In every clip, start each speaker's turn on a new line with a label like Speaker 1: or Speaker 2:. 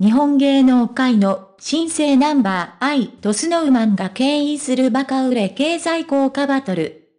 Speaker 1: 日本芸能界の新生ナンバー I とスノーマンが牽引するバカ売れ経済効果バトル。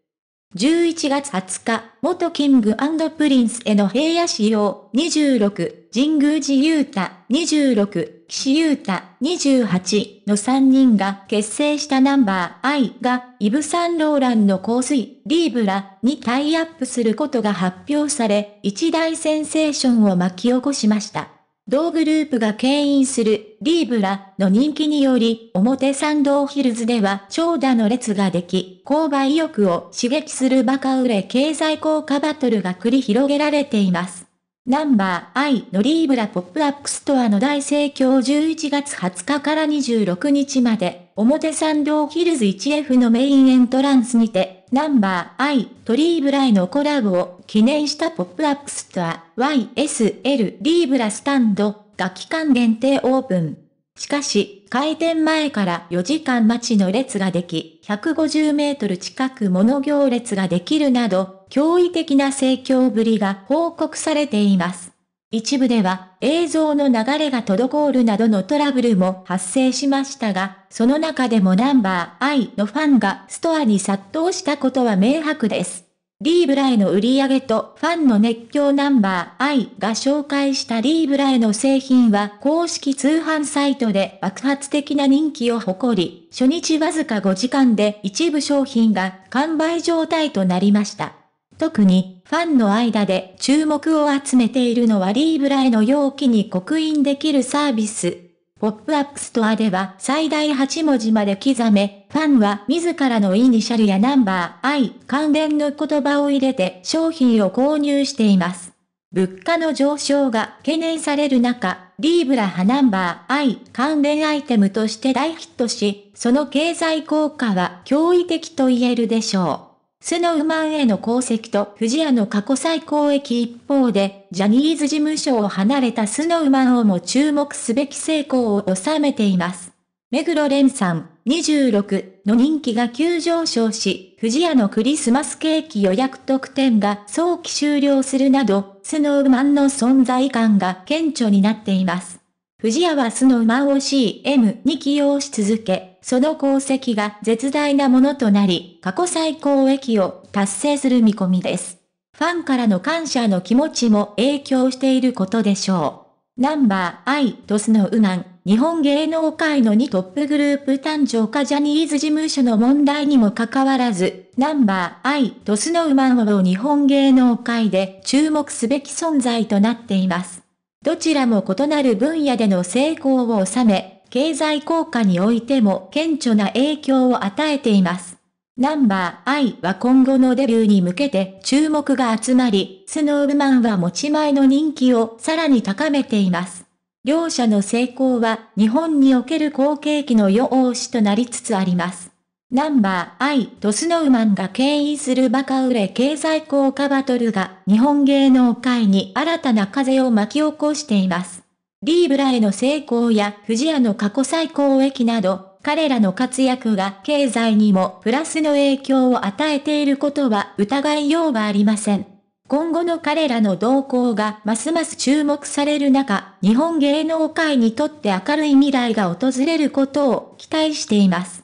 Speaker 1: 11月20日、元キングプリンスへの平野仕様26、神宮寺優太26、岸優太28の3人が結成したナンバー I がイブ・サンローランの香水、リーブラにタイアップすることが発表され、一大センセーションを巻き起こしました。同グループが牽引するリーブラの人気により、表参道ヒルズでは長蛇の列ができ、購買意欲を刺激するバカ売れ経済効果バトルが繰り広げられています。ナンバー I のリーブラポップアップストアの大盛況11月20日から26日まで。表参道ヒルズ 1F のメインエントランスにて、ナンバー I、トリーブライのコラボを記念したポップアップストア、YSL リーブラスタンドが期間限定オープン。しかし、開店前から4時間待ちの列ができ、150メートル近く物行列ができるなど、驚異的な盛況ぶりが報告されています。一部では映像の流れが滞るなどのトラブルも発生しましたが、その中でもナンバー I のファンがストアに殺到したことは明白です。リーブラへの売り上げとファンの熱狂ナンバー I が紹介したリーブラへの製品は公式通販サイトで爆発的な人気を誇り、初日わずか5時間で一部商品が完売状態となりました。特にファンの間で注目を集めているのはリーブラへの容器に刻印できるサービス。ポップアップストアでは最大8文字まで刻め、ファンは自らのイニシャルやナンバー、I 関連の言葉を入れて商品を購入しています。物価の上昇が懸念される中、リーブラ派ナンバー I 関連アイテムとして大ヒットし、その経済効果は驚異的と言えるでしょう。スノーマンへの功績と藤屋の過去最高益一方で、ジャニーズ事務所を離れたスノーマンをも注目すべき成功を収めています。目黒蓮さん、26の人気が急上昇し、藤屋のクリスマスケーキ予約特典が早期終了するなど、スノーマンの存在感が顕著になっています。藤屋はスノーマンを CM に起用し続け、その功績が絶大なものとなり、過去最高益を達成する見込みです。ファンからの感謝の気持ちも影響していることでしょう。ナンバーアイトスのウマン、日本芸能界の2トップグループ誕生かジャニーズ事務所の問題にもかかわらず、ナンバーアイトスノーマンを日本芸能界で注目すべき存在となっています。どちらも異なる分野での成功を収め、経済効果においても顕著な影響を与えています。ナンバー I は今後のデビューに向けて注目が集まり、スノーマンは持ち前の人気をさらに高めています。両者の成功は日本における後継機の予応しとなりつつあります。ナンバー I とスノーマンが牽引するバカ売れ経済効果バトルが日本芸能界に新たな風を巻き起こしています。リーブラへの成功や藤屋の過去最高益など、彼らの活躍が経済にもプラスの影響を与えていることは疑いようがありません。今後の彼らの動向がますます注目される中、日本芸能界にとって明るい未来が訪れることを期待しています。